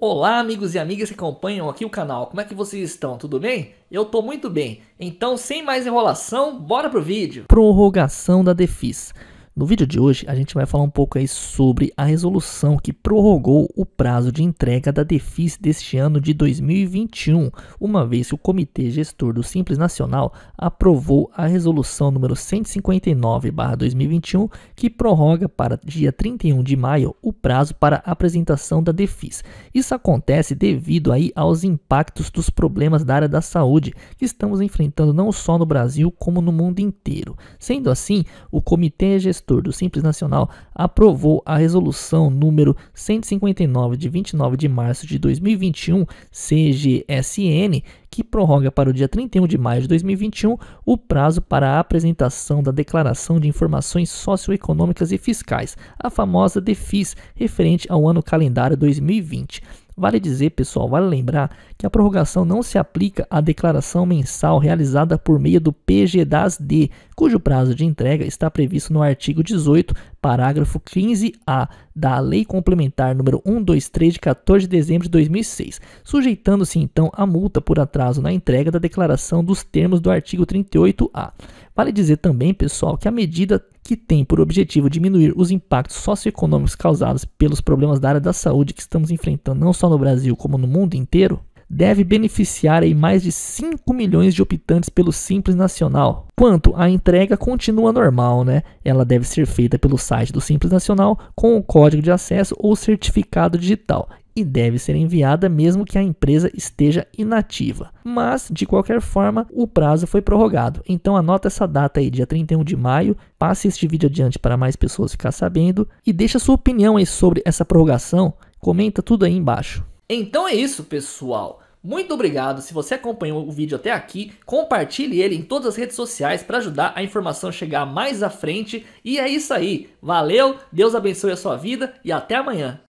Olá, amigos e amigas que acompanham aqui o canal. Como é que vocês estão? Tudo bem? Eu tô muito bem. Então, sem mais enrolação, bora pro vídeo. Prorrogação da DEFIS. No vídeo de hoje, a gente vai falar um pouco aí sobre a resolução que prorrogou o prazo de entrega da DEFIS deste ano de 2021, uma vez que o Comitê Gestor do Simples Nacional aprovou a resolução número 159/2021, que prorroga para dia 31 de maio o prazo para apresentação da DEFIS. Isso acontece devido aí aos impactos dos problemas da área da saúde que estamos enfrentando não só no Brasil, como no mundo inteiro. Sendo assim, o Comitê Gestor gestor do Simples Nacional aprovou a resolução número 159 de 29 de março de 2021, CGSN, que prorroga para o dia 31 de maio de 2021 o prazo para a apresentação da Declaração de Informações Socioeconômicas e Fiscais, a famosa DEFIS, referente ao ano calendário 2020. Vale dizer, pessoal, vale lembrar que a prorrogação não se aplica à declaração mensal realizada por meio do PGDASD, cujo prazo de entrega está previsto no artigo 18, parágrafo 15A da Lei Complementar número 123 de 14 de dezembro de 2006, sujeitando-se então à multa por atraso na entrega da declaração dos termos do artigo 38A. Vale dizer também, pessoal, que a medida que tem por objetivo diminuir os impactos socioeconômicos causados pelos problemas da área da saúde que estamos enfrentando não só no Brasil como no mundo inteiro, deve beneficiar aí mais de 5 milhões de optantes pelo Simples Nacional. Quanto à entrega, continua normal, né? Ela deve ser feita pelo site do Simples Nacional com o código de acesso ou certificado digital e deve ser enviada mesmo que a empresa esteja inativa. Mas, de qualquer forma, o prazo foi prorrogado. Então anota essa data aí, dia 31 de maio, passe este vídeo adiante para mais pessoas ficar sabendo e deixa sua opinião aí sobre essa prorrogação, comenta tudo aí embaixo. Então é isso, pessoal. Muito obrigado. Se você acompanhou o vídeo até aqui, compartilhe ele em todas as redes sociais para ajudar a informação a chegar mais à frente. E é isso aí. Valeu, Deus abençoe a sua vida e até amanhã.